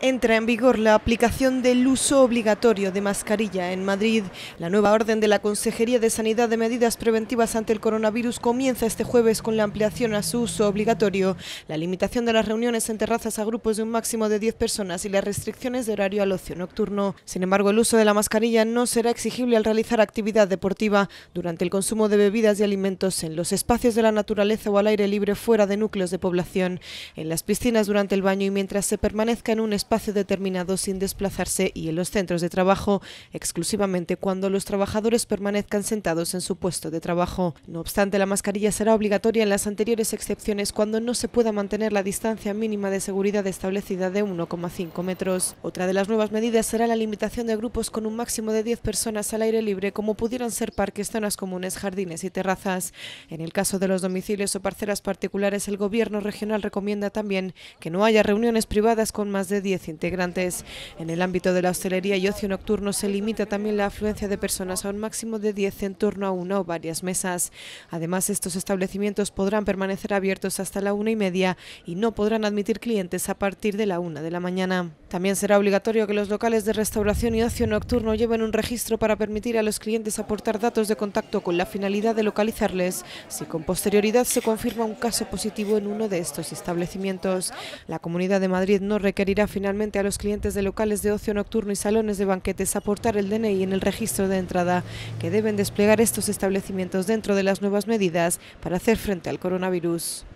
entra en vigor la aplicación del uso obligatorio de mascarilla en Madrid. La nueva orden de la Consejería de Sanidad de Medidas Preventivas ante el Coronavirus comienza este jueves con la ampliación a su uso obligatorio, la limitación de las reuniones en terrazas a grupos de un máximo de 10 personas y las restricciones de horario al ocio nocturno. Sin embargo, el uso de la mascarilla no será exigible al realizar actividad deportiva durante el consumo de bebidas y alimentos en los espacios de la naturaleza o al aire libre fuera de núcleos de población, en las piscinas durante el baño y mientras se permanezca en un espacio espacio determinado sin desplazarse y en los centros de trabajo exclusivamente cuando los trabajadores permanezcan sentados en su puesto de trabajo. No obstante, la mascarilla será obligatoria en las anteriores excepciones cuando no se pueda mantener la distancia mínima de seguridad establecida de 1,5 metros. Otra de las nuevas medidas será la limitación de grupos con un máximo de 10 personas al aire libre como pudieran ser parques, zonas comunes, jardines y terrazas. En el caso de los domicilios o parcelas particulares, el Gobierno regional recomienda también que no haya reuniones privadas con más de 10 integrantes. En el ámbito de la hostelería y ocio nocturno se limita también la afluencia de personas a un máximo de 10 en torno a una o varias mesas. Además, estos establecimientos podrán permanecer abiertos hasta la una y media y no podrán admitir clientes a partir de la una de la mañana. También será obligatorio que los locales de restauración y ocio nocturno lleven un registro para permitir a los clientes aportar datos de contacto con la finalidad de localizarles si con posterioridad se confirma un caso positivo en uno de estos establecimientos. La Comunidad de Madrid no requerirá finalmente a los clientes de locales de ocio nocturno y salones de banquetes aportar el DNI en el registro de entrada que deben desplegar estos establecimientos dentro de las nuevas medidas para hacer frente al coronavirus.